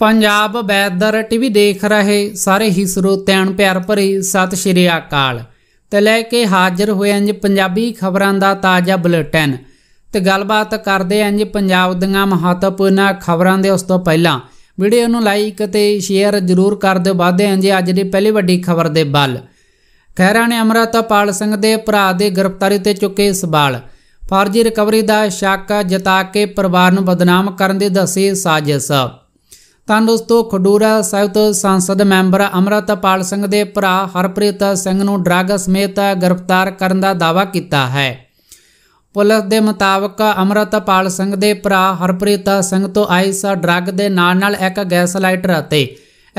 Punjab weather TV ਦੇਖ ਰਹੇ ਸਾਰੇ ਹੀ ਸਰੋਤਿਆਂ ਪਿਆਰ ਭਰੀ ਸਤਿ ਸ਼੍ਰੀ ਅਕਾਲ ਤੇ ਲੈ ਕੇ ਹਾਜ਼ਰ ਹੋਏ ਅੰਜ ਪੰਜਾਬੀ ਖਬਰਾਂ ਦਾ ਤਾਜ਼ਾ ਬੁਲੇਟਿਨ ਤੇ ਗੱਲਬਾਤ ਕਰਦੇ ਅੰਜ ਪੰਜਾਬ ਦੀਆਂ ਮਹੱਤਵਪੂਰਨ ਖਬਰਾਂ ਦੇ ਉਸ ਤੋਂ ਪਹਿਲਾਂ ਵੀਡੀਓ ਨੂੰ ਲਾਈਕ ਤੇ ਸ਼ੇਅਰ ਜ਼ਰੂਰ ਕਰ ਦਿਓ ਵਾਧੇ ਅੰਜ ਅੱਜ ਦੀ ਪਹਿਲੀ ਵੱਡੀ ਖਬਰ ਦੇ ਬਲ ਖਹਿਰਾ ਨੇ ਅਮਰਤਪਾਲ ਸਿੰਘ ਦੇ ਭਰਾ ਦੇ ਗ੍ਰਿਫਤਾਰੀ ਤੇ ਚੁੱਕੇ ਸਵਾਲ ਫਰਜ਼ੀ ਰਿਕਵਰੀ ਦਾ ਸ਼ੱਕ ਜਤਾ ਕੇ ਪਰਿਵਾਰ ਨੂੰ ਬਦਨਾਮ ਕਰਨ ਦੀ ਦੱਸੇ ਸਾਜ਼ਿਸ਼ ਤਾਂ ਦੋਸਤੋ ਖਡੂਰਾ ਸਾਹਿਬ ਤੋਂ ਸੰਸਦ ਮੈਂਬਰ ਅਮਰਤਪਾਲ ਸਿੰਘ ਦੇ ਭਰਾ ਹਰਪ੍ਰੀਤ ਸਿੰਘ ਨੂੰ ਡਰੱਗ ਸਮੇਤ ਗ੍ਰਿਫਤਾਰ ਕਰਨ ਦਾ ਦਾਵਾ ਕੀਤਾ ਹੈ ਪੁਲਿਸ ਦੇ ਮੁਤਾਬਕ ਅਮਰਤਪਾਲ ਸਿੰਘ ਦੇ ਭਰਾ ਹਰਪ੍ਰੀਤ ਸਿੰਘ ਤੋਂ ਆਈ ਸਾ ਡਰੱਗ ਦੇ ਨਾਲ ਨਾਲ ਇੱਕ ਗੈਸ ਲਾਈਟਰ ਅਤੇ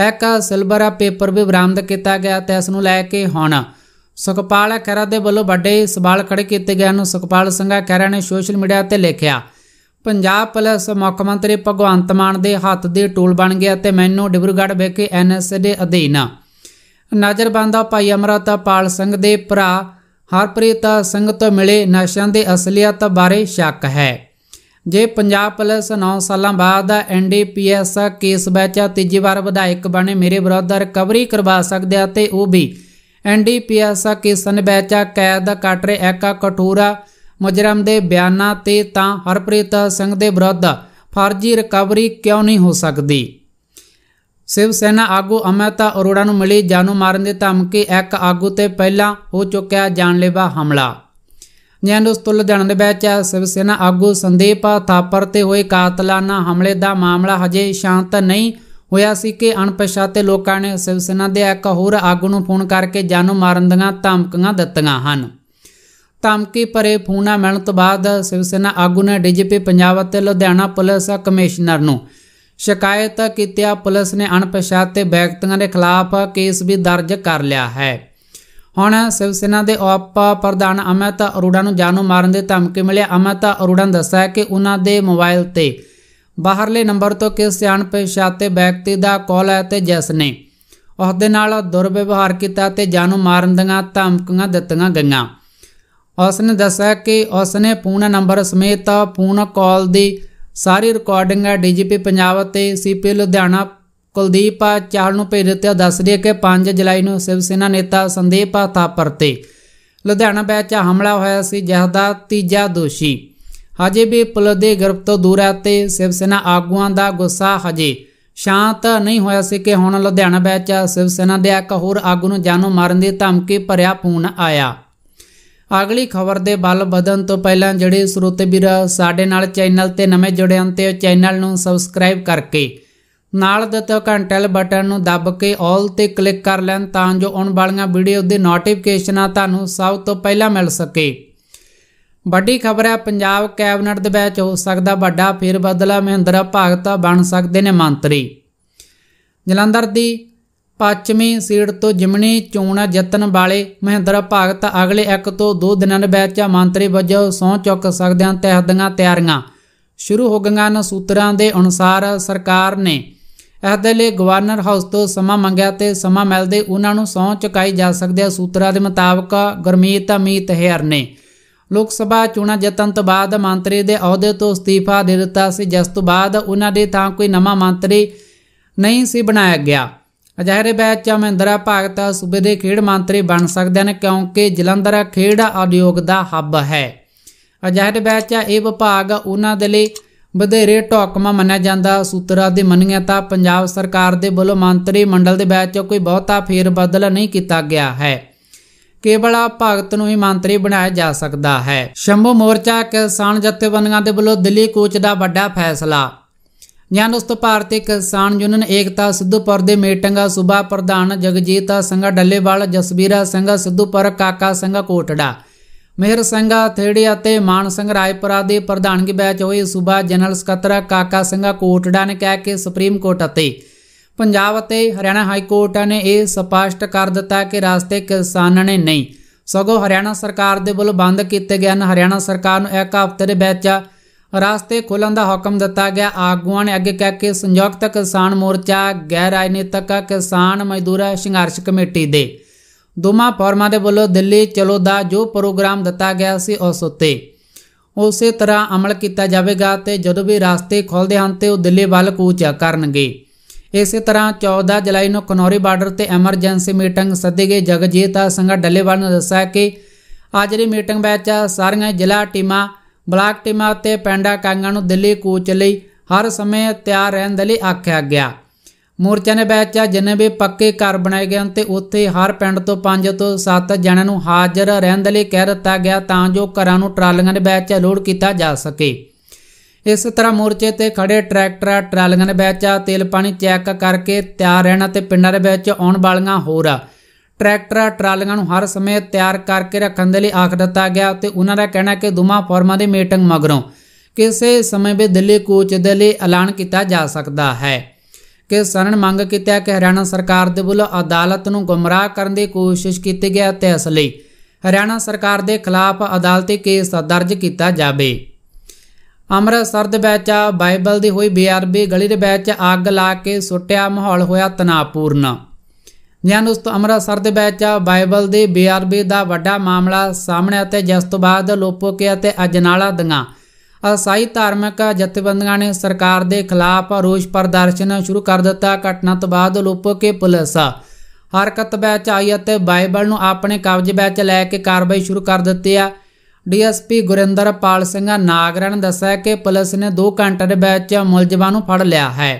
ਇੱਕ ਸਿਲਵਰ ਪੇਪਰ ਵੀ ਬਰਾਮਦ ਕੀਤਾ ਗਿਆ ਤੇ ਇਸ ਨੂੰ ਲੈ ਕੇ ਹੁਣ ਸੁਖਪਾਲ ਖਰਾ ਦੇ ਵੱਲੋਂ ਵੱਡੇ ਸਵਾਲ ਖੜੇ ਕੀਤੇ ਗਏ ਨੂੰ ਸੁਖਪਾਲ ਸਿੰਘ ਖਹਿਰਾ ਨੇ ਸੋਸ਼ਲ ਮੀਡੀਆ ਤੇ ਲਿਖਿਆ ਪੰਜਾਬ ਪੁਲਿਸ ਮੁੱਖ ਮੰਤਰੀ ਭਗਵੰਤ ਮਾਨ ਦੇ ਹੱਥ ਦੇ ਟੂਲ ਬਣ ਗਿਆ ਤੇ ਮੈਨੂੰ ਡਿਬਰੂਗੜ੍ਹ ਵਿਖੇ ਐਨਐਸਏ ਦੇ ਅਧੀਨ ਨਜ਼ਰਬੰਦਾ ਭਾਈ ਪਾਲ ਸਿੰਘ ਦੇ ਭਰਾ ਹਰਪ੍ਰੀਤ ਸਿੰਘ ਤੋਂ ਮਿਲੇ ਨਸ਼ਿਆਂ ਦੇ ਅਸਲੀਅਤ ਬਾਰੇ ਸ਼ੱਕ ਹੈ ਜੇ ਪੰਜਾਬ ਪੁਲਿਸ 9 ਸਾਲਾਂ ਬਾਅਦ ਐਨਡੀਪੀਐਸ ਕੇਸ ਵਿੱਚ ਤੀਜੀ ਵਾਰ ਵਿਧਾਇਕ ਬਣੇ ਮੇਰੇ ਵਿਰੁੱਧ ਰਿਕਵਰੀ ਕਰਵਾ ਸਕਦੇ ਆ ਤੇ ਉਹ ਵੀ ਐਨਡੀਪੀਐਸ ਕੇਸਨ ਵਿੱਚ ਕੈਦ ਕਟਰੇ ਰਿਹਾ ਇੱਕ ਕਠੋਰਾ ਮੁਜਰਮ ਦੇ ਬਿਆਨਾਂ ਤੇ ਤਾਂ ਹਰਪ੍ਰੀਤ ਸਿੰਘ ਦੇ ਵਿਰੁੱਧ ਫਰਜ਼ੀ ਰਿਕਵਰੀ ਕਿਉਂ ਨਹੀਂ ਹੋ ਸਕਦੀ ਸ਼ਿਵ ਸੈਨਾ ਆਗੂ ਅਮਿਤਾ ਅਰੋੜਾ ਨੂੰ ਮਿਲੀ ਜਾਨੋਂ ਮਾਰਨ ਦੀ ਧਮਕੀ ਇੱਕ ਆਗੂ ਤੇ ਪਹਿਲਾਂ ਹੋ ਚੁੱਕਿਆ ਜਾਨਲੇਵਾ ਹਮਲਾ ਨਿਆਂਦੋਸ ਤੋਂ ਲੁਧਿਆਣਾ ਦੇ ਵਿੱਚ ਸ਼ਿਵ ਸੈਨਾ ਆਗੂ ਸੰਦੀਪ ਥਾਪਰ ਤੇ ਹੋਏ ਕਾਤਲਾਨਾ ਹਮਲੇ ਦਾ ਮਾਮਲਾ ਹਜੇ ਸ਼ਾਂਤ ਨਹੀਂ ਹੋਇਆ ਸੀ ਕਿ ਅਣਪਛਾਤੇ ਲੋਕਾਂ ਨੇ ਸ਼ਿਵ ਸੈਨਾ ਦੇ ਇੱਕ ਹੋਰ ਆਗੂ ਨੂੰ ਫੋਨ ਕਰਕੇ ਜਾਨੋਂ ਮਾਰਨ ਦੀਆਂ ਧਮਕੀਆਂ ਦਿੱਤੀਆਂ ਹਨ ਧਮਕੀ ਭਰੇ ਫੋਨਾਂ ਮਿਲਣ ਤੋਂ ਬਾਅਦ ਸਿਵ ਸੈਨਾ ਆਗੂ ਨੇ ਡੀਜੀਪੀ ਪੰਜਾਬ ਅਤੇ ਲੁਧਿਆਣਾ ਪੁਲਿਸ ਕਮਿਸ਼ਨਰ ਨੂੰ ਸ਼ਿਕਾਇਤ ਕੀਤੀ ਆ ਪੁਲਿਸ ਨੇ ਅਣਪਛਾਤੇ ਵਿਅਕਤੀਆਂ ਦੇ ਖਿਲਾਫ ਕੇਸ ਵੀ ਦਰਜ ਕਰ ਲਿਆ ਹੈ ਹੁਣ ਸਿਵ ਸੈਨਾ ਦੇ ਉਪ ਪ੍ਰਧਾਨ ਅਮਿਤ ਅਰੋੜਾ ਨੂੰ ਜਾਨੋਂ ਮਾਰਨ ਦੇ ਧਮਕੀ ਮਿਲਿਆ ਅਮਿਤ ਅਰੋੜਾ ਨੇ ਦੱਸਿਆ ਕਿ ਉਹਨਾਂ ਦੇ ਮੋਬਾਈਲ ਤੇ ਬਾਹਰਲੇ ਨੰਬਰ ਤੋਂ ਕਿਸੇ ਅਣਪਛਾਤੇ ਵਿਅਕਤੀ ਦਾ ਕਾਲ ਆਇਆ ਤੇ ਜਿਸ ਨੇ ਉਸ ਦੇ ਨਾਲ ਦੁਰਵਿਵਹਾਰ ਕੀਤਾ ਤੇ ਜਾਨੋਂ ਮਾਰਨ ਦੀਆਂ ਧਮਕੀਆਂ ਦਿੱਤੀਆਂ ਗਈਆਂ ਉਸ ਨੇ ਦੱਸਿਆ ਕਿ ਉਸ ਨੇ ਪੂਨਾ ਨੰਬਰ ਸਮੇਤ ਪੂਨਾ ਕਾਲ ਦੀ ਸਾਰੀ ਰਿਕਾਰਡਿੰਗ ਹੈ ਡੀਜੀਪੀ ਪੰਜਾਬ ਤੇ ਸੀਪੀ ਲੁਧਿਆਣਾ ਕੁਲਦੀਪ ਚਾਹਲ ਨੂੰ ਭੇਜ ਦਿੱਤਾ ਦੱਸ ਰਿਹਾ ਕਿ 5 ਜੁਲਾਈ ਨੂੰ ਸ਼ਿਵ ਸੈਨਾ ਨੇਤਾ ਸੰਦੀਪ ਥਾਪਰ ਤੇ ਲੁਧਿਆਣਾ ਵਿੱਚ ਹਮਲਾ ਹੋਇਆ ਸੀ ਜਿਸ ਦਾ ਤੀਜਾ ਦੋਸ਼ੀ ਹਜੇ ਵੀ ਪੁਲਿਸ ਦੇ ਗ੍ਰਿਫਤ ਤੋਂ ਦੂਰ ਹੈ ਤੇ ਸ਼ਿਵ ਸੈਨਾ ਆਗੂਆਂ ਦਾ ਗੁੱਸਾ ਹਜੇ ਸ਼ਾਂਤ ਨਹੀਂ ਹੋਇਆ ਸੀ ਕਿ ਹੁਣ ਲੁਧਿਆਣਾ ਵਿੱਚ ਸ਼ਿਵ ਸੈਨਾ ਦੇ ਇੱਕ ਹੋਰ ਆਗੂ ਨੂੰ ਜਾਨੋਂ ਮਾਰਨ ਦੀ ਧਮਕੀ ਭਰਿਆ ਫੋਨ ਆਇਆ ਅਗਲੀ ਖਬਰ ਦੇ ਵੱਲ ਵਧਣ ਤੋਂ ਪਹਿਲਾਂ ਜਿਹੜੇ ਸਰੋਤੇ ਵੀਰ ਸਾਡੇ ਨਾਲ ਚੈਨਲ ਤੇ ਨਵੇਂ ਜੁੜੇ ਹਨ ਤੇ ਚੈਨਲ ਨੂੰ ਸਬਸਕ੍ਰਾਈਬ ਕਰਕੇ ਨਾਲ ਦਿੱਤੇ ਘੰਟੇ ਬਟਨ ਨੂੰ ਦੱਬ ਕੇ 올 ਤੇ ਕਲਿੱਕ ਕਰ ਲੈਣ ਤਾਂ ਜੋ ਆਉਣ ਵਾਲੀਆਂ ਵੀਡੀਓ ਦੇ ਨੋਟੀਫਿਕੇਸ਼ਨਾਂ ਤੁਹਾਨੂੰ ਸਭ ਤੋਂ ਪਹਿਲਾਂ ਮਿਲ ਸਕੇ ਵੱਡੀ ਖਬਰ ਹੈ ਪੰਜਾਬ ਕੈਬਨਿਟ ਦੇ ਵਿੱਚ ਹੋ ਸਕਦਾ ਵੱਡਾ ਫੇਰ ਬਦਲਾ ਮਹਿੰਦਰਾ ਭਾਗਤਾ ਬਣ ਸਕਦੇ ਨੇ ਮੰਤਰੀ ਜਲੰਧਰ ਦੀ ਪੱਛਮੀ ਸੀਟ ਤੋਂ ਜਿਮਣੀ ਚੋਣਾ ਜਤਨ ਵਾਲੇ ਮਹਿੰਦਰ ਭਗਤ ਅਗਲੇ 1 ਤੋਂ 2 ਦਿਨਾਂ ਵਿੱਚ ਮੰਤਰੀ ਵਜੋਂ ਸੌ ਚੁੱਕ ਸਕਦੇ ਹਨ ਤਹਿਦੀਆਂ ਤਿਆਰੀਆਂ ਸ਼ੁਰੂ ਹੋ ਗਈਆਂ ਹਨ ਸੂਤਰਾਂ ਦੇ ਅਨੁਸਾਰ ਸਰਕਾਰ ਨੇ ਇਸ ਦੇ ਲਈ ਗਵਰਨਰ ਹਾਊਸ ਤੋਂ ਸਮਾਂ ਮੰਗਿਆ ਤੇ ਸਮਾਂ ਮਿਲਦੇ ਉਹਨਾਂ ਨੂੰ ਸੌ ਚੁਕਾਈ ਜਾ ਸਕਦੇ ਆ ਸੂਤਰਾਂ ਦੇ ਮੁਤਾਬਕ ਗਰਮੀਤ ਅਮੀਤ ਹੈਰ ਨੇ ਲੋਕ ਸਭਾ ਚੋਣਾਂ ਜਤਨ ਤੋਂ ਬਾਅਦ ਮੰਤਰੀ ਦੇ ਅਹੁਦੇ ਤੋਂ ਅਸਤੀਫਾ ਦੇ ਦਿੱਤਾ ਸੀ ਜਿਸ ਤੋਂ ਬਾਅਦ ਉਹਨਾਂ ਦੇ ਤਾਂ ਕੋਈ ਨਵਾਂ ਮੰਤਰੀ ਨਹੀਂ ਸੀ ਬਣਾਇਆ ਗਿਆ ਅਜ਼ਾਹਰੇ ਬੈਚ ਜਾਂ ਮਹਿੰਦਰਾ ਸੂਬੇ ਦੇ ਖੇਡ ਮੰਤਰੀ ਬਣ ਸਕਦੇ ਹਨ ਕਿਉਂਕਿ ਜਲੰਧਰ ਖੇਡ ਉਦਯੋਗ ਦਾ ਹੱਬ ਹੈ ਅਜ਼ਾਹਰੇ ਬੈਚ ਜਾਂ ਇਹ ਵਿਭਾਗ ਉਹਨਾਂ ਦੇ ਲਈ ਵਧੇਰੇ ਟੋਕਮਾ ਮੰਨਿਆ ਜਾਂਦਾ ਸੂਤਰਾ ਦੇ ਮੰਨਿਆ ਤਾਂ ਪੰਜਾਬ ਸਰਕਾਰ ਦੇ ਵੱਲੋਂ ਮੰਤਰੀ ਮੰਡਲ ਦੇ ਵਿੱਚ ਕੋਈ ਬਹੁਤਾ ਫੇਰ ਬਦਲ ਨਹੀਂ ਕੀਤਾ ਗਿਆ ਹੈ ਕੇਵਲ ਭਗਤ ਨੂੰ ਹੀ ਮੰਤਰੀ ਬਣਾਇਆ ਜਾ ਸਕਦਾ ਹੈ ਸ਼ੰਭੂ ਮੋਰਚਾ ਕਿਸਾਨ ਜਥੇਬੰਦੀਆਂ ਦੇ ਵੱਲੋਂ ਦਿੱਲੀ ਕੋਚ ਦਾ ਵੱਡਾ ਫੈਸਲਾ ഞാൻ ദോസ്തോ ਭਾਰਤੀ ਕਿਸਾਨ ਯੂਨੀਅਨ ਏਕਤਾ ਸਿੱਧੂਪੁਰ ਦੇ ਮੇਟੰਗਾ ਸੂਬਾ ਪ੍ਰਧਾਨ ਜਗਜੀਤ ਸਿੰਘ ਡੱਲੇਵਾਲ ਜਸਬੀਰਾ ਸਿੰਘ ਸਿੱਧੂਪੁਰ ਕਾਕਾ ਸਿੰਘ ਕੋਟੜਾ ਮਹਿਰ ਸਿੰਘ ਥੇੜੀ ਅਤੇ ਮਾਨ ਸਿੰਘ ਰਾਏਪੁਰਾ ਦੇ ਪ੍ਰਧਾਨਗੀ ਬੈਚ ਹੋਈ ਸੂਬਾ ਜਨਰਲ ਸਕੱਤਰ ਕਾਕਾ ਸਿੰਘ ਕੋਟੜਾ ਨੇ ਕਹਿ ਕੇ ਸੁਪਰੀਮ ਕੋਰਟ ਅਤੇ ਪੰਜਾਬ ਅਤੇ ਹਰਿਆਣਾ ਹਾਈ ਕੋਰਟ ਨੇ ਇਹ ਸਪਸ਼ਟ ਕਰ ਦਿੱਤਾ ਕਿ ਰਾਸਤੇ ਕਿਸਾਨਾਂ ਨੇ ਨਹੀਂ ਸਗੋਂ ਹਰਿਆਣਾ ਸਰਕਾਰ ਦੇ ਵੱਲੋਂ ਬੰਦ ਕੀਤੇ ਗਏ ਹਨ ਹਰਿਆਣਾ ਸਰਕਾਰ ਨੂੰ ਇੱਕ ਹਫ਼ਤੇ ਦੇ ਵਿੱਚ ਰਾਸਤੇ ਖੋਲਣ ਦਾ ਹੁਕਮ ਦਿੱਤਾ ਗਿਆ ਆਗੂਆਂ ਨੇ ਅੱਗੇ ਕਹਿ ਕੇ ਸੰਯੁਕਤ ਕਿਸਾਨ ਮੋਰਚਾ ਗੈਰ ਰਾਜਨੀਤਿਕ ਕਿਸਾਨ ਮਜ਼ਦੂਰ ਸੰਘਰਸ਼ ਕਮੇਟੀ ਦੇ ਦੋਮਾ ਫੋਰਮਾਂ ਦੇ ਵੱਲੋਂ ਦਿੱਲੀ ਚਲੋ ਦਾ ਜੋ ਪ੍ਰੋਗਰਾਮ ਦਿੱਤਾ ਗਿਆ ਸੀ ਉਸ ਉੱਤੇ ਉਸੇ ਤਰ੍ਹਾਂ ਅਮਲ ਕੀਤਾ ਜਾਵੇਗਾ ਤੇ ਜਦੋਂ ਵੀ ਰਾਸਤੇ ਖੋਲਦੇ ਹਨ ਤੇ ਉਹ ਦਿੱਲੀ ਵੱਲ ਕੂਚ ਕਰਨਗੇ ਇਸੇ ਤਰ੍ਹਾਂ 14 ਜੁਲਾਈ ਨੂੰ ਕਨੌਰੀ ਬਾਰਡਰ ਤੇ ਐਮਰਜੈਂਸੀ ਮੀਟਿੰਗ ਸੱਦੀ ਗਈ ਜਗਜੀਤ ਸਿੰਘ ਡੱਲੇਵਾਲ ਨੇ ਦੱਸਿਆ ਕਿ ਅੱਜ ਦੀ ਮੀਟਿੰਗ ਵਿੱਚ ਸਾਰੀਆਂ ਜ਼ਿਲ੍ਹਾ ਟੀਮਾਂ ਬਲਾਕ ਟੀਮਾਂ ਅਤੇ ਪੈਂਡਾ ਕਾਂਗਾਂ ਨੂੰ ਦਿੱਲੀ ਕੋਚ ਲਈ ਹਰ ਸਮੇਂ ਤਿਆਰ ਰਹਿਣ ਦੇ ਲਈ ਆਖਿਆ ਗਿਆ ਮੋਰਚਾ ਨੇ ਬੈਚਾ ਜਿੰਨੇ ਵੀ ਪੱਕੇ ਘਰ ਬਣਾਏ ਗਏ ਤੇ ਉੱਥੇ ਹਰ ਪਿੰਡ ਤੋਂ 5 ਤੋਂ 7 ਜਣਾਂ ਨੂੰ ਹਾਜ਼ਰ ਰਹਿਣ ਦੇ ਲਈ ਕਹਿ ਦਿੱਤਾ ਗਿਆ ਤਾਂ ਜੋ ਘਰਾਂ ਨੂੰ ਟਰਾਲੀਆਂ ਦੇ ਵਿੱਚ ਲੋਡ ਕੀਤਾ ਜਾ ਸਕੇ ਇਸ ਤਰ੍ਹਾਂ ਮੋਰਚੇ ਤੇ ਖੜੇ ਟਰੈਕਟਰ ਟਰਾਲੀਆਂ ਦੇ ਵਿੱਚ ਤੇਲ ਪਾਣੀ ਚੈੱਕ ਕਰਕੇ ਤਿਆਰ ਰਹਿਣਾ ਤੇ ਪਿੰਡਾਂ ਦੇ ਵਿੱਚ ਆਉਣ ਵਾਲੀਆਂ ਹੋਰ ਟਰੈਕਟਰਾਂ ਟਰਾਲੀਆਂ ਨੂੰ ਹਰ ਸਮੇਂ ਤਿਆਰ ਕਰਕੇ ਰੱਖਣ ਦੇ ਲਈ ਆਖ ਦਿੱਤਾ ਗਿਆ ਤੇ ਉਹਨਾਂ ਦਾ ਕਹਿਣਾ ਕਿ ਦੁਮਾ ਫਾਰਮਾਂ ਦੇ ਮੀਟਿੰਗ ਮਗਰੋਂ ਕਿਸੇ ਸਮੇਂ ਵੀ ਦਿੱਲੀ ਕੋਚ ਦੇ ਲਈ ਐਲਾਨ ਕੀਤਾ ਜਾ ਸਕਦਾ ਹੈ ਕਿ ਸਰਨ ਮੰਗ ਕੀਤਾ ਕਿ ਹਰਿਆਣਾ ਸਰਕਾਰ ਦੇ ਵੱਲੋਂ ਅਦਾਲਤ ਨੂੰ ਗੁੰਮਰਾਹ ਕਰਨ ਦੀ ਕੋਸ਼ਿਸ਼ ਕੀਤੀ ਗਿਆ ਤੇ ਇਸ ਲਈ ਹਰਿਆਣਾ ਸਰਕਾਰ ਦੇ ਖਿਲਾਫ ਅਦਾਲਤੀ ਕੇਸ ਦਰਜ ਕੀਤਾ ਜਾਵੇ ਅੰਮ੍ਰਿਤਸਰ ਦੇ ਵਿੱਚ ਬਾਈਬਲ ਦੀ ਹੋਈ ਬੀਆਰਬੀ ਗਲੀ ਦੇ ਵਿੱਚ ਅੱਗ ਲਾ ਕੇ ਸੁੱਟਿਆ ਮਾਹੌਲ ਹੋਇਆ ਤਣਾਅਪੂਰਨ ਜਿਨ੍ਹਾਂ ਉਸ ਅਮਰਾ ਅੰਮ੍ਰਿਤਸਰ ਦੇ ਵਿੱਚ ਬਾਈਬਲ ਦੇ ਬੀਆਰਬੀ ਦਾ ਵੱਡਾ ਮਾਮਲਾ ਸਾਹਮਣੇ ਅਤੇ ਜਿਸ ਤੋਂ ਬਾਅਦ ਲੋਪੋਕੇ ਅਤੇ ਅਜਨਾਲਾ ਦੀਆਂ ਅਸਾਈ ਧਾਰਮਿਕ ਜਥੇਬੰਦੀਆਂ ਨੇ ਸਰਕਾਰ ਦੇ ਖਿਲਾਫ ਰੋਸ ਪ੍ਰਦਰਸ਼ਨ ਸ਼ੁਰੂ ਕਰ ਦਿੱਤਾ ਘਟਨਾ ਤੋਂ ਬਾਅਦ ਲੋਪੋਕੇ ਪੁਲਿਸ ਹਰਕਤ ਵਿੱਚ ਆਈ ਅਤੇ ਬਾਈਬਲ ਨੂੰ ਆਪਣੇ ਕਬਜ਼ੇ ਵਿੱਚ ਲੈ ਕੇ ਕਾਰਵਾਈ ਸ਼ੁਰੂ ਕਰ ਦਿੱਤੀ ਆ ਡੀਐਸਪੀ ਗੁਰਿੰਦਰਪਾਲ ਸਿੰਘ ਨਾਗਰਨ ਦੱਸਿਆ ਕਿ ਪੁਲਿਸ ਨੇ 2 ਘੰਟੇ ਦੇ ਵਿੱਚ ਮੁਲਜ਼ਮਾਂ ਨੂੰ ਫੜ ਲਿਆ ਹੈ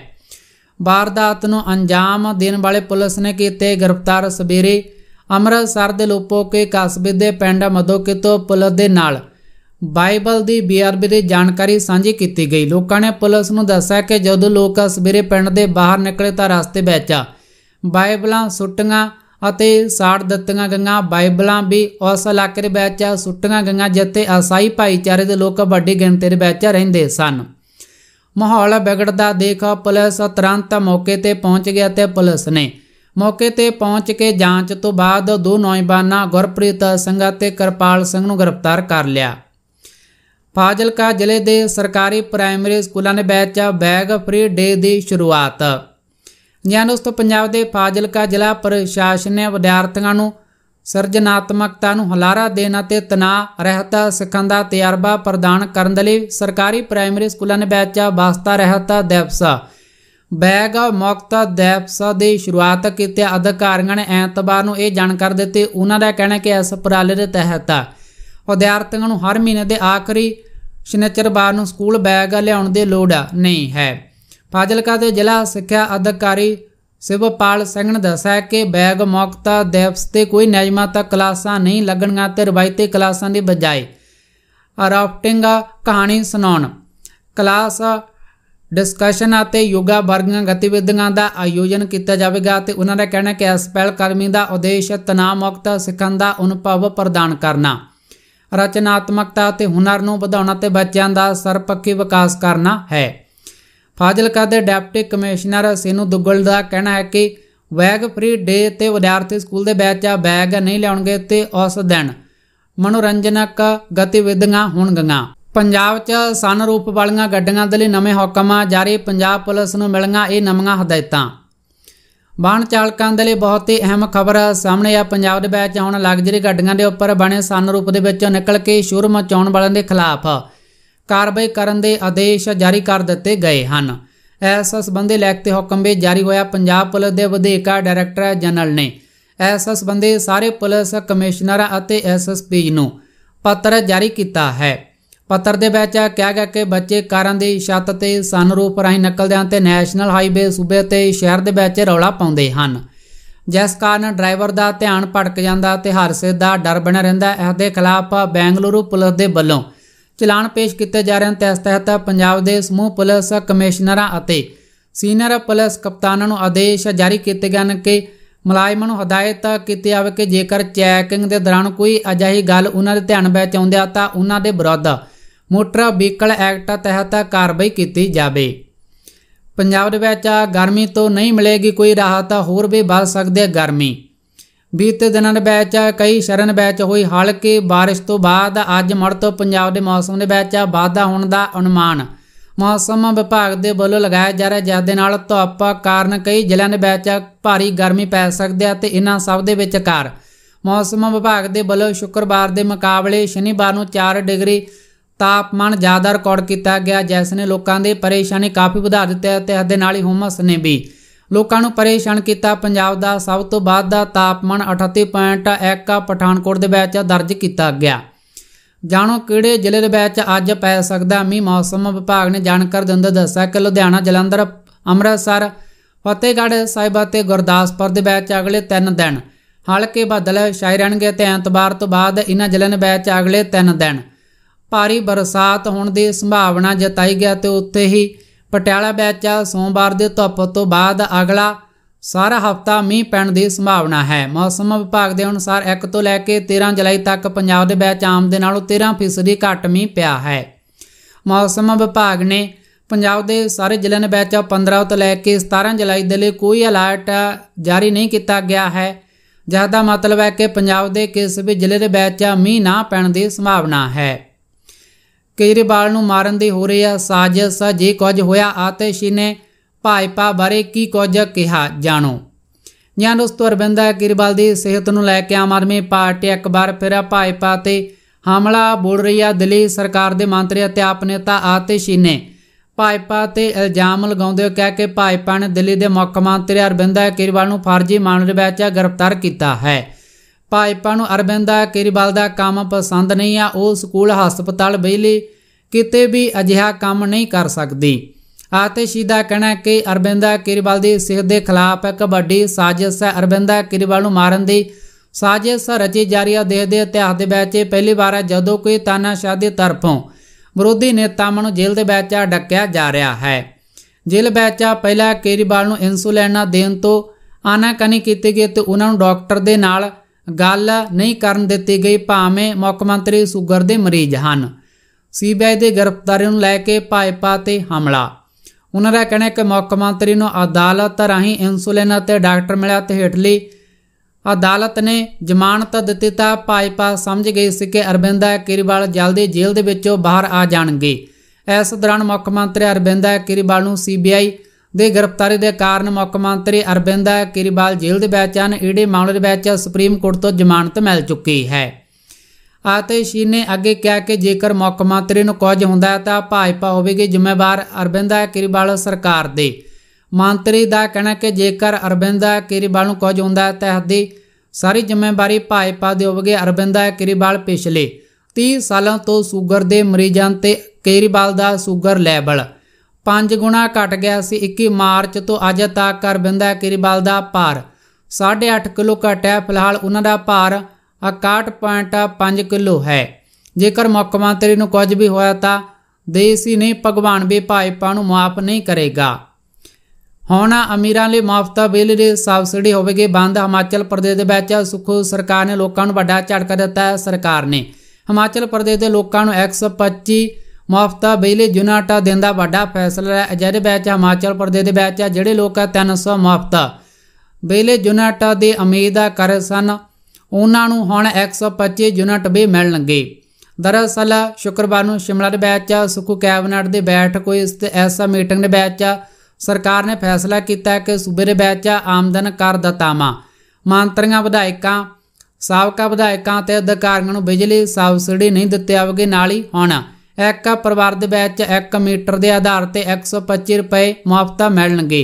ਵਾਰਦਾਤ ਨੂੰ ਅੰਜਾਮ ਦੇਣ ਵਾਲੇ ਪੁਲਿਸ ਨੇ ਕੀਤੇ ਗ੍ਰਿਫਤਾਰ ਸਵੇਰੇ ਅੰਮ੍ਰਿਤਸਰ ਦੇ ਲੋਪੋਕੇ ਕਸਬੇ ਦੇ ਪਿੰਡ ਮਦੋਕੇ ਤੋਂ ਪੁਲਿਸ ਦੇ ਨਾਲ ਬਾਈਬਲ ਦੀ ਬੀਆਰਬੀ ਦੀ ਜਾਣਕਾਰੀ ਸਾਂਝੀ ਕੀਤੀ ਗਈ ਲੋਕਾਂ ਨੇ ਪੁਲਿਸ ਨੂੰ ਦੱਸਿਆ ਕਿ ਜਦੋਂ ਲੋਕ ਸਵੇਰੇ ਪਿੰਡ ਦੇ ਬਾਹਰ ਨਿਕਲੇ ਤਾਂ ਰਸਤੇ ਵਿੱਚ ਬਾਈਬਲਾਂ ਸੁੱਟੀਆਂ ਅਤੇ ਸਾੜ ਦਿੱਤੀਆਂ ਗਈਆਂ ਬਾਈਬਲਾਂ ਵੀ ਉਸ ਇਲਾਕੇ ਦੇ ਵਿੱਚ ਸੁੱਟੀਆਂ ਗਈਆਂ ਜਿੱਥੇ ਅਸਾਈ ਭਾਈਚਾਰੇ ਦੇ ਲੋਕ ਵੱਡੀ ਗਿਣਤੀ ਦੇ ਵਿੱਚ ਰਹਿੰਦੇ ਸਨ ਮਾਹੌਲ ਵਿਗੜਦਾ ਦੇਖ ਪੁਲਿਸ ਤੁਰੰਤ ਮੌਕੇ ਤੇ ਪਹੁੰਚ ਗਿਆ ਤੇ ਪੁਲਿਸ ਨੇ ਮੌਕੇ ਤੇ ਪਹੁੰਚ ਕੇ ਜਾਂਚ ਤੋਂ ਬਾਅਦ ਦੋ ਨੌਜਵਾਨਾਂ ਗੁਰਪ੍ਰੀਤ ਸਿੰਘ ਅਤੇ ਕਿਰਪਾਲ ਸਿੰਘ ਨੂੰ ਗ੍ਰਿਫਤਾਰ ਕਰ ਲਿਆ ਫਾਜ਼ਿਲਕਾ ਜ਼ਿਲ੍ਹੇ ਦੇ ਸਰਕਾਰੀ ਪ੍ਰਾਇਮਰੀ ਸਕੂਲਾਂ ਦੇ ਵਿੱਚ ਬੈਗ ਫ੍ਰੀ ਡੇ ਦੀ ਸ਼ੁਰੂਆਤ ਉਸ ਤੋਂ ਪੰਜਾਬ ਦੇ ਫਾਜ਼ਿਲਕਾ ਜ਼ਿਲ੍ਹਾ ਪ੍ਰਸ਼ਾਸਨ ਨੇ ਵਿਦਿਆਰਥੀਆਂ ਨੂੰ ਸਿਰਜਣਾਤਮਕਤਾ ਨੂੰ ਹਲਾਰਾ ਦੇਣ ਅਤੇ ਤਣਾਅ ਰਹਿਤ ਸਿੱਖਣ ਦਾ ਤਜਰਬਾ ਪ੍ਰਦਾਨ ਕਰਨ ਲਈ ਸਰਕਾਰੀ ਪ੍ਰਾਇਮਰੀ ਸਕੂਲਾਂ ਨੇ ਬੈਚਾ ਵਾਸਤਾ ਰਹਿਤ ਦੇਵਸਾ ਬੈਗ ਮੁਕਤ ਦੇਵਸਾ ਦੀ ਸ਼ੁਰੂਆਤ ਕੀਤੇ ਅਧਿਕਾਰੀਆਂ ਨੇ ਐਤਵਾਰ ਨੂੰ ਇਹ ਜਾਣਕਾਰੀ ਦਿੱਤੀ ਉਹਨਾਂ ਦਾ ਕਹਿਣਾ ਕਿ ਇਸ ਪ੍ਰਾਲੇ ਦੇ ਤਹਿਤ ਵਿਦਿਆਰਥੀਆਂ ਨੂੰ ਹਰ ਮਹੀਨੇ ਦੇ ਆਖਰੀ ਸ਼ਨੀਚਰਵਾਰ ਨੂੰ ਸਕੂਲ ਬੈਗ ਲਿਆਉਣ ਦੀ ਲੋੜ ਨਹੀਂ ਹੈ ਫਾਜ਼ਿਲਕਾ ਦੇ ਜ਼ਿਲ੍ਹਾ ਸਿੱਖਿਆ ਅਧਿਕਾਰੀ ਸਿਵਪਾਲ ਸਿੰਘ ਨੇ ਦੱਸਿਆ ਕਿ ਬੈਗ ਮੁਕਤਾ ਦਿਵਸ ਤੇ ਕੋਈ ਤੱਕ ਕਲਾਸਾਂ ਨਹੀਂ ਲੱਗਣਗੀਆਂ ਤੇ ਰਵਾਇਤੀ ਕਲਾਸਾਂ ਦੀ ਬਜਾਏ ਰਾਫਟਿੰਗ ਕਹਾਣੀ ਸੁਣਾਉਣ ਕਲਾਸ ਡਿਸਕਸ਼ਨ ਅਤੇ ਯੋਗਾ ਵਰਗੀਆਂ ਗਤੀਵਿਧੀਆਂ ਦਾ ਆਯੋਜਨ ਕੀਤਾ ਜਾਵੇਗਾ ਤੇ ਉਹਨਾਂ ਦਾ ਕਹਿਣਾ ਕਿ ਇਸ ਪਹਿਲ ਕਰਮੀ ਦਾ ਉਦੇਸ਼ ਤਣਾਅ ਮੁਕਤ ਸਿੱਖਣ ਦਾ ਅਨੁਭਵ ਪ੍ਰਦਾਨ ਕਰਨਾ ਰਚਨਾਤਮਕਤਾ ਤੇ ਹੁਨਰ ਨੂੰ ਵਧਾਉਣਾ ਤੇ ਬੱਚਿਆਂ ਦਾ ਸਰਪੱਖੀ ਵਿਕਾਸ ਕਰਨਾ ਹੈ ਫਾਜ਼ਿਲਕਾ ਦੇ ਡਿਪਟੀ ਕਮਿਸ਼ਨਰ ਸੇਨੂ ਦੁੱਗਲ ਦਾ ਕਹਿਣਾ ਹੈ ਕਿ ਬੈਗ ਫ੍ਰੀ ਡੇ ਤੇ ਵਿਦਿਆਰਥੀ ਸਕੂਲ ਦੇ ਬੈਚ ਆ ਬੈਗ ਨਹੀਂ ਲਿਆਉਣਗੇ ਤੇ ਉਸ ਦਿਨ ਮਨੋਰੰਜਨਕ ਗਤੀਵਿਧੀਆਂ ਹੋਣਗੀਆਂ ਪੰਜਾਬ 'ਚ ਸਨਰੂਪ ਵਾਲੀਆਂ ਗੱਡੀਆਂ ਦੇ ਲਈ ਨਵੇਂ ਹੁਕਮ ਜਾਰੀ ਪੰਜਾਬ ਪੁਲਿਸ ਨੂੰ ਮਿਲੀਆਂ ਇਹ ਨਵੀਆਂ ਹਦਾਇਤਾਂ ਵਾਹਨ ਚਾਲਕਾਂ ਦੇ ਲਈ ਬਹੁਤ ਹੀ ਅਹਿਮ ਖਬਰ ਸਾਹਮਣੇ ਆ ਪੰਜਾਬ ਦੇ ਵਿੱਚ ਹੁਣ ਲਗਜ਼ਰੀ ਗੱਡੀਆਂ ਦੇ ਉੱਪਰ ਬਣੇ ਸਨਰੂਪ ਦੇ ਵਿੱਚੋਂ ਨਿਕਲ ਕੇ ਸ਼ੋਰੂਮ ਮਚਾਉਣ ਵਾਲਿਆਂ ਦੇ ਖਿਲਾਫ ਕਾਰਵਾਈ ਕਰਨ ਦੇ ਆਦੇਸ਼ ਜਾਰੀ ਕਰ ਦਿੱਤੇ ਗਏ ਹਨ ਇਸ ਸੰਬੰਧੀ ਲੈਖਤੇ ਹੁਕਮ ਵੀ ਜਾਰੀ ਹੋਇਆ ਪੰਜਾਬ ਪੁਲਿਸ ਦੇ ਵਿਧੇਕਾ ਡਾਇਰੈਕਟਰ ਜਨਰਲ ਨੇ ਇਸ ਸੰਬੰਧੇ ਸਾਰੇ ਪੁਲਿਸ ਕਮਿਸ਼ਨਰ ਅਤੇ ਐਸਐਸਪੀ ਨੂੰ ਪੱਤਰ ਜਾਰੀ ਕੀਤਾ ਹੈ ਪੱਤਰ ਦੇ ਵਿੱਚ ਕਿਹਾ ਗਿਆ ਕਿ ਬੱਚੇ ਕਾਰਾਂ ਦੀ ਛੱਤ ਤੇ ਸਨਰੂਪ ਰਾਹੀਂ ਨਿਕਲਦੇ ਹਨ ਤੇ ਨੈਸ਼ਨਲ ਹਾਈਵੇ ਸੂਬੇ ਤੇ ਸ਼ਹਿਰ ਦੇ ਵਿੱਚ ਰੌਲਾ ਪਾਉਂਦੇ ਹਨ ਜਿਸ ਕਾਰਨ ਡਰਾਈਵਰ ਦਾ ਧਿਆਨ ਭਟਕ ਜਾਂਦਾ ਤੇ ਸੇ ਦਾ ਡਰ ਬਣਿਆ ਰਹਿੰਦਾ ਇਸ ਦੇ ਖਿਲਾਫ ਬੈਂਗਲੁਰੂ ਪੁਲਿਸ ਦੇ ਵੱਲੋਂ ਚਲਾਨ ਪੇਸ਼ ਕੀਤੇ ਜਾ ਰਹੇ ਹਨ ਤੇ ਇਸ ਤਹਿਤ ਪੰਜਾਬ ਦੇ ਸਮੂਹ ਪੁਲਿਸ ਕਮਿਸ਼ਨਰਾਂ ਅਤੇ ਸੀਨੀਅਰ ਪੁਲਿਸ ਕਪਤਾਨਾਂ ਨੂੰ ਆਦੇਸ਼ ਜਾਰੀ ਕੀਤੇ ਗਏ ਹਨ ਕਿ ਮੁਲਾਜ਼ਮਾਂ ਨੂੰ ਹਦਾਇਤ ਕੀਤੀ ਜਾਵੇ ਕਿ ਜੇਕਰ ਚੈਕਿੰਗ ਦੇ ਦੌਰਾਨ ਕੋਈ ਅਜਾਈ ਗੱਲ ਉਹਨਾਂ ਦੇ ਧਿਆਨ ਵਿੱਚ ਆਉਂਦੀ ਆ ਤਾਂ ਉਹਨਾਂ ਦੇ ਵਿਰੁੱਧ ਮੋਟਰ ਵਹੀਕਲ ਐਕਟ ਤਹਿਤ ਕਾਰਵਾਈ ਕੀਤੀ ਜਾਵੇ ਪੰਜਾਬ ਦੇ ਵਿੱਚ ਗਰਮੀ ਤੋਂ ਨਹੀਂ ਮਿਲੇਗੀ ਕੋਈ ਰਾਹਤ ਹੋਰ ਵੀ ਵੱਧ ਸਕਦੀ ਹੈ ਗਰਮੀ ਬੀਤੇ ਦਿਨਾਂ ਦੇ ਵਿੱਚ ਕਈ ਸ਼ਰਨ ਵਿੱਚ ਹੋਈ ਹਲਕੀ بارش ਤੋਂ ਬਾਅਦ ਅੱਜ ਮੜ ਤੋਂ ਪੰਜਾਬ ਦੇ ਮੌਸਮ ਦੇ ਵਿੱਚ ਵਾਧਾ ਹੋਣ ਦਾ ਅਨੁਮਾਨ ਮੌਸਮ ਵਿਭਾਗ ਦੇ ਵੱਲੋਂ ਲਗਾਇਆ ਜਾ ਰਿਹਾ ਜਿਆਦੇ ਦੇ ਨਾਲ ਧੁੱਪ ਕਾਰਨ ਕਈ ਜ਼ਿਲ੍ਹਿਆਂ ਦੇ ਵਿੱਚ ਭਾਰੀ ਗਰਮੀ ਪੈ ਸਕਦੀ ਹੈ ਤੇ ਇਹਨਾਂ ਸਭ ਦੇ ਵਿੱਚਕਾਰ ਮੌਸਮ ਵਿਭਾਗ ਦੇ ਵੱਲੋਂ ਸ਼ੁੱਕਰਵਾਰ ਦੇ ਮੁਕਾਬਲੇ ਸ਼ਨੀਵਾਰ ਨੂੰ 4 ਡਿਗਰੀ ਤਾਪਮਾਨ ਜ਼ਿਆਦਾ ਰਿਕਾਰਡ ਕੀਤਾ ਗਿਆ ਜਿਸ ਨੇ ਲੋਕਾਂ ਦੇ ਪਰੇਸ਼ਾਨੀ ਕਾਫੀ ਵਧਾ ਦਿੱਤੀ ਹੈ ਤੇ ਇਸ ਦੇ ਨਾਲ ਹੀ ਹਮਸ ਨੇ ਵੀ ਲੋਕਾਂ ਨੂੰ ਪਰੇਸ਼ਾਨ ਕੀਤਾ ਪੰਜਾਬ ਦਾ ਸਭ ਤੋਂ ਵੱਧ ਦਾ ਤਾਪਮਾਨ 38.1 ਪਠਾਨਕੋਟ ਦੇ ਵਿੱਚ ਦਰਜ ਕੀਤਾ ਗਿਆ ਜਾਣੋ ਕਿਹੜੇ ਜ਼ਿਲ੍ਹੇ ਦੇ ਵਿੱਚ ਅੱਜ ਪੈ ਸਕਦਾ ਮੀਂਹ ਮੌਸਮ ਵਿਭਾਗ ਨੇ ਜਾਣਕਾਰੀ ਦਿੰਦਾ ਦੱਸਿਆ ਕਿ ਲੁਧਿਆਣਾ ਜਲੰਧਰ ਅੰਮ੍ਰਿਤਸਰ ਫਤਿਹਗੜ੍ਹ ਸਾਹਿਬ ਅਤੇ ਗੁਰਦਾਸਪੁਰ ਦੇ ਵਿੱਚ ਅਗਲੇ 3 ਦਿਨ ਹਲਕੇ ਬੱਦਲ ਛਾਏ ਰਹਿਣਗੇ ਤੇ ਐਤਵਾਰ ਤੋਂ ਬਾਅਦ ਇਹਨਾਂ ਜ਼ਿਲ੍ਹਿਆਂ ਦੇ ਵਿੱਚ ਅਗਲੇ 3 ਦਿਨ ਭਾਰੀ ਬਰਸਾਤ ਹੋਣ ਦੀ ਸੰਭਾਵਨਾ ਜਤਾਈ ਗਿਆ ਤੇ ਉੱਥੇ ਹੀ ਪਟਿਆਲਾ ਵਿੱਚ ਸੋਮਵਾਰ ਦੇ ਧੁੱਪ ਤੋਂ ਬਾਅਦ ਅਗਲਾ ਸਾਰਾ ਹਫਤਾ ਮੀਂਹ ਪੈਣ ਦੀ ਸੰਭਾਵਨਾ ਹੈ ਮੌਸਮ ਵਿਭਾਗ ਦੇ ਅਨੁਸਾਰ 1 ਤੋਂ ਲੈ ਕੇ 13 ਜੁਲਾਈ ਤੱਕ ਪੰਜਾਬ ਦੇ ਵਿੱਚ ਆਮ ਦੇ ਨਾਲੋਂ 13% ਘੱਟ ਮੀਂਹ ਪਿਆ ਹੈ ਮੌਸਮ ਵਿਭਾਗ ਨੇ ਪੰਜਾਬ ਦੇ ਸਾਰੇ ਜ਼ਿਲ੍ਹਿਆਂ ਦੇ ਵਿੱਚ 15 ਤੋਂ ਲੈ ਕੇ 17 ਜੁਲਾਈ ਦੇ ਲਈ ਕੋਈ ਅਲਰਟ ਜਾਰੀ ਨਹੀਂ ਕੀਤਾ ਗਿਆ ਹੈ ਜਿਸ ਦਾ ਮਤਲਬ ਹੈ ਕਿ ਪੰਜਾਬ ਦੇ ਕਿਸੇ ਵੀ ਜ਼ਿਲ੍ਹੇ ਦੇ ਵਿੱਚ ਮੀਂਹ ਨਾ ਪੈਣ ਦੀ ਸੰਭਾਵਨਾ ਹੈ ਕੇਜਰੀਵਾਲ ਨੂੰ ਮਾਰਨ ਦੇ ਹੋ ਰਹੇ ਆ ਸਾਜ਼ਿਸ਼ ਜੇ ਕੁਝ ਹੋਇਆ ਆਤਿਸ਼ੀ ਨੇ ਭਾਜਪਾ ਬਾਰੇ ਕੀ ਕੁਝ ਕਿਹਾ ਜਾਣੋ ਜਾਂ ਦੋਸਤੋ ਅਰਵਿੰਦਾ ਕੇਜਰੀਵਾਲ ਦੀ ਸਿਹਤ ਨੂੰ ਲੈ ਕੇ ਆਮ ਆਦਮੀ ਪਾਰਟੀ ਇੱਕ ਵਾਰ ਫਿਰ ਭਾਜਪਾ ਤੇ ਹਮਲਾ ਬੋਲ ਰਹੀ ਆ ਦਿੱਲੀ ਸਰਕਾਰ ਦੇ ਮੰਤਰੀ ਅਤੇ ਆਪ ਨੇਤਾ ਆਤਿਸ਼ੀ ਨੇ ਭਾਜਪਾ ਤੇ ਇਲਜ਼ਾਮ ਲਗਾਉਂਦੇ ਕਹਿ ਕੇ ਭਾਜਪਾ ਨੇ ਦਿੱਲੀ ਦੇ ਮੁੱਖ ਮੰਤਰੀ ਅਰਵਿੰਦਾ ਕੇਜਰੀਵਾਲ ਨੂੰ ਫਰਜ਼ੀ ਮਾਮਲੇ ਵਿੱਚ ਗ੍ਰਿਫਤਾਰ ਕੀਤਾ ਹੈ ਭਾਜਪਾ ਨੂੰ ਅਰਬਿੰਦਾ ਕੇਰੀਵਾਲ ਦਾ ਕੰਮ ਪਸੰਦ ਨਹੀਂ ਆ ਉਹ ਸਕੂਲ ਹਸਪਤਾਲ ਬਿਜਲੀ ਕਿਤੇ ਵੀ ਅਜਿਹਾ ਕੰਮ ਨਹੀਂ ਕਰ ਸਕਦੀ ਆਤਿਸ਼ੀ ਦਾ ਕਹਿਣਾ ਕਿ ਅਰਬਿੰਦਾ ਕੇਰੀਵਾਲ ਦੀ ਸਿਹਤ ਦੇ ਖਿਲਾਫ ਇੱਕ ਵੱਡੀ ਸਾਜ਼ਿਸ਼ ਹੈ ਅਰਬਿੰਦਾ ਕੇਰੀਵਾਲ ਨੂੰ ਮਾਰਨ ਦੀ ਸਾਜ਼ਿਸ਼ ਰਚੀ ਜਾ ਰਹੀ ਹੈ ਦੇਸ਼ ਦੇ ਇਤਿਹਾਸ ਦੇ ਵਿੱਚ ਪਹਿਲੀ ਵਾਰ ਹੈ ਜਦੋਂ ਕੋਈ ਤਾਨਾਸ਼ਾਹ ਦੀ ਤਰਫੋਂ ਵਿਰੋਧੀ ਨੇਤਾਵਾਂ ਨੂੰ ਜੇਲ੍ਹ ਦੇ ਵਿੱਚ ਡੱਕਿਆ ਜਾ ਰਿਹਾ ਹੈ ਜੇਲ੍ਹ ਵਿੱਚ ਪਹਿਲਾਂ ਕੇਰੀਵਾਲ ਨੂੰ ਇਨਸੂਲਿਨ ਦੇਣ ਤੋਂ ਆਨਾਕਾਨੀ ਕੀਤੀ ਗਈ ਤੇ ਉਹਨਾਂ ਨੂੰ ਡਾਕਟਰ ਦੇ ਨਾਲ ਗੱਲ ਨਹੀਂ ਕਰਨ ਦਿੱਤੀ ਗਈ ਭਾਵੇਂ ਮੁੱਖ ਮੰਤਰੀ ਸ਼ੂਗਰ ਦੇ ਮਰੀਜ਼ ਹਨ ਸੀਬੀਆਈ ਦੇ ਗ੍ਰਿਫਤਾਰੀ ਨੂੰ ਲੈ ਕੇ ਭਾਜਪਾ ਤੇ ਹਮਲਾ ਉਹਨਾਂ ਦਾ ਕਹਿਣਾ ਹੈ ਕਿ ਮੁੱਖ ਮੰਤਰੀ ਨੂੰ ਅਦਾਲਤ ਰਾਹੀਂ ਇਨਸੂਲਿਨ ਅਤੇ ਡਾਕਟਰ ਮਿਲਿਆ ਤੇ ਲਈ ਅਦਾਲਤ ਨੇ ਜ਼ਮਾਨਤ ਦਿੱਤੀ ਤਾਂ ਭਾਜਪਾ ਸਮਝ ਗਈ ਸੀ ਕਿ ਅਰਬਿੰਦਾ ਕਿਰਵਾਲ ਜਲਦੀ ਜੇਲ੍ਹ ਦੇ ਵਿੱਚੋਂ ਬਾਹਰ ਆ ਜਾਣਗੇ ਇਸ ਦੌਰਾਨ ਮੁੱਖ ਮੰਤਰੀ ਅਰਬਿੰਦਾ ਕਿਰਵਾਲ ਨੂੰ ਸੀਬੀਆਈ ਦੇ ਗ੍ਰਿਫਤਾਰੀ ਦੇ ਕਾਰਨ ਮੁੱਖ ਮੰਤਰੀ ਅਰਵਿੰਦ ਕੇਜਰੀਵਾਲ ਜੇਲ੍ਹ ਦੇ ਵਿੱਚ ਹਨ ਇਹਦੇ ਮਾਮਲੇ ਦੇ ਵਿੱਚ ਸੁਪਰੀਮ ਕੋਰਟ ਤੋਂ ਜ਼ਮਾਨਤ ਮਿਲ ਚੁੱਕੀ ਹੈ ਆਤੇਸ਼ੀ ਨੇ ਅੱਗੇ ਕਿਹਾ ਕਿ ਜੇਕਰ ਮੁੱਖ ਮੰਤਰੀ ਨੂੰ ਕੁਝ ਹੁੰਦਾ ਤਾਂ ਭਾਜਪਾ ਹੋਵੇਗੀ ਜ਼ਿੰਮੇਵਾਰ ਅਰਵਿੰਦ ਕੇਜਰੀਵਾਲ ਸਰਕਾਰ ਦੇ ਮੰਤਰੀ ਦਾ ਕਹਿਣਾ ਕਿ ਜੇਕਰ ਅਰਵਿੰਦ ਕੇਜਰੀਵਾਲ ਨੂੰ ਕੁਝ ਹੁੰਦਾ ਤਾਂ ਹੱਦੀ ਸਾਰੀ ਜ਼ਿੰਮੇਵਾਰੀ ਭਾਜਪਾ ਦੇ ਹੋਵੇਗੀ ਅਰਵਿੰਦ ਕੇਜਰੀਵਾਲ ਪਿਛਲੇ 30 ਸਾਲਾਂ ਤੋਂ ਸ਼ੂਗਰ ਦੇ ਮਰੀਜ਼ਾਂ ਤੇ ਕੇਜਰੀਵਾਲ ਦਾ ਸ਼ੂਗਰ ਲੈਵਲ 5 ਗੁਣਾ ਘਟ ਗਿਆ ਸੀ 21 ਮਾਰਚ ਤੋਂ ਅੱਜ ਤੱਕ ਅਰਵਿੰਦਾ ਕਿਰਬਲ ਦਾ ਭਾਰ 8.5 ਕਿਲੋ ਘਟਿਆ ਫਿਲਹਾਲ ਉਹਨਾਂ ਦਾ ਭਾਰ 61.5 ਕਿਲੋ ਹੈ ਜੇਕਰ ਮੁੱਖ ਮੰਤਰੀ ਨੂੰ ਕੁਝ ਵੀ ਹੋਇਆ ਤਾਂ ਦੇਸ਼ ਹੀ ਨਹੀਂ ਭਗਵਾਨ ਵੀ ਭਾਈਪਾ ਨੂੰ ਮਾਫ ਨਹੀਂ ਕਰੇਗਾ ਹੁਣ ਅਮੀਰਾਂ ਲਈ ਮਾਫਤਾ ਬਿੱਲ ਦੀ ਸਬਸਿਡੀ ਹੋਵੇਗੀ ਬੰਦ ਹਿਮਾਚਲ ਪ੍ਰਦੇਸ਼ ਦੇ ਵਿੱਚ ਸੁਖੋ ਸਰਕਾਰ ਨੇ ਲੋਕਾਂ ਨੂੰ ਵੱਡਾ ਝਟਕਾ ਦਿੱਤਾ ਹੈ ਸਰਕਾਰ ਨੇ ਹਿਮਾਚਲ ਪ੍ਰਦੇਸ਼ ਦੇ ਲੋਕਾਂ ਨੂੰ 125 ਮਾਫਤਾ ਬਿਜਲੀ ਜੁਨਾਟਾ ਦੇਣ ਦਾ ਵੱਡਾ ਫੈਸਲਾ ਹੈ ਜਿਹਦੇ ਵਿੱਚ ਹਿਮਾਚਲ ਪ੍ਰਦੇਸ਼ ਦੇ ਵਿੱਚ ਜਿਹੜੇ ਲੋਕ 300 ਮਾਫਤਾ ਬਿਜਲੀ ਜੁਨਾਟਾ ਦੇ ਉਮੀਦ ਕਰ ਸਨ ਉਹਨਾਂ ਨੂੰ ਹੁਣ 125 ਜੁਨਟ ਵੀ ਲੱਗੇ ਦਰਅਸਲ ਸ਼ੁੱਕਰਵਾਰ ਨੂੰ ਸ਼ਿਮਲਾ ਦੇ ਵਿੱਚ ਸੁਕੂ ਕੈਬਨਟ ਦੇ ਬੈਠਕ ਹੋਈ ਇਸ ਤੇ ਐਸਾ ਮੀਟਿੰਗ ਦੇ ਵਿੱਚ ਸਰਕਾਰ ਨੇ ਫੈਸਲਾ ਕੀਤਾ ਕਿ ਸੂਬੇ ਦੇ ਵਿੱਚ ਆਮਦਨ ਕਰ ਦਤਾਵਾ ਮੰਤਰੀਆਂ ਵਿਧਾਇਕਾਂ ਸਾਬਕਾ ਵਿਧਾਇਕਾਂ ਤੇ ਅਧਿਕਾਰੀਆਂ ਨੂੰ ਬਿਜਲੀ ਸਬਸਿਡੀ ਨਹੀਂ ਦਿੱਤੇ ਆਵਗੇ ਨਾਲ ਹੀ ਹੁਣ ਇੱਕ ਪਰਿਵਾਰ ਦੇ ਵਿੱਚ 1 ਮੀਟਰ ਦੇ ਆਧਾਰ ਤੇ 125 ਰੁਪਏ ਮੁਆਫਤਾ ਮਿਲਣਗੇ